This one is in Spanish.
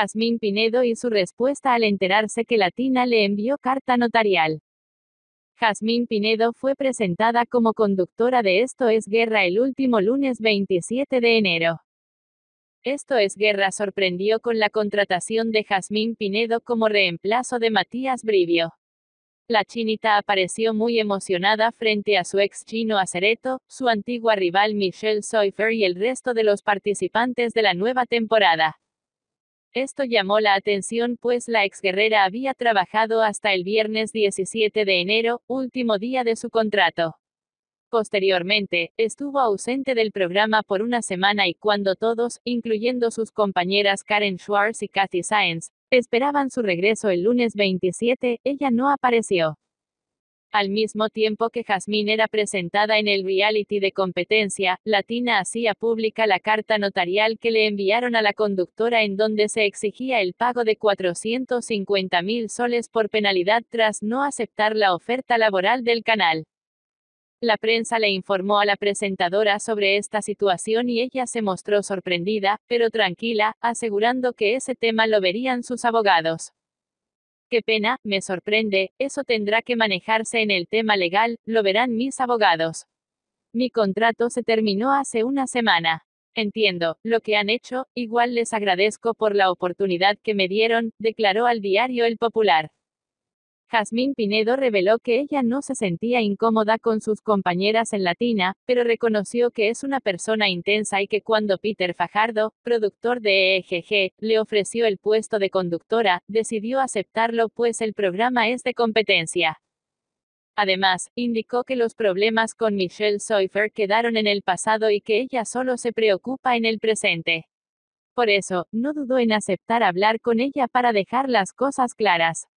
Jazmín Pinedo y su respuesta al enterarse que Latina le envió carta notarial. Jazmín Pinedo fue presentada como conductora de Esto es Guerra el último lunes 27 de enero. Esto es Guerra sorprendió con la contratación de Jazmín Pinedo como reemplazo de Matías Brivio. La chinita apareció muy emocionada frente a su ex chino Acereto, su antigua rival Michelle Soifer y el resto de los participantes de la nueva temporada. Esto llamó la atención pues la exguerrera había trabajado hasta el viernes 17 de enero, último día de su contrato. Posteriormente, estuvo ausente del programa por una semana y cuando todos, incluyendo sus compañeras Karen Schwartz y Kathy Saenz, esperaban su regreso el lunes 27, ella no apareció. Al mismo tiempo que Jasmine era presentada en el reality de competencia, Latina hacía pública la carta notarial que le enviaron a la conductora en donde se exigía el pago de 450 soles por penalidad tras no aceptar la oferta laboral del canal. La prensa le informó a la presentadora sobre esta situación y ella se mostró sorprendida, pero tranquila, asegurando que ese tema lo verían sus abogados. Qué pena, me sorprende, eso tendrá que manejarse en el tema legal, lo verán mis abogados. Mi contrato se terminó hace una semana. Entiendo, lo que han hecho, igual les agradezco por la oportunidad que me dieron, declaró al diario El Popular. Jazmín Pinedo reveló que ella no se sentía incómoda con sus compañeras en Latina, pero reconoció que es una persona intensa y que cuando Peter Fajardo, productor de EGG, le ofreció el puesto de conductora, decidió aceptarlo pues el programa es de competencia. Además, indicó que los problemas con Michelle Seufer quedaron en el pasado y que ella solo se preocupa en el presente. Por eso, no dudó en aceptar hablar con ella para dejar las cosas claras.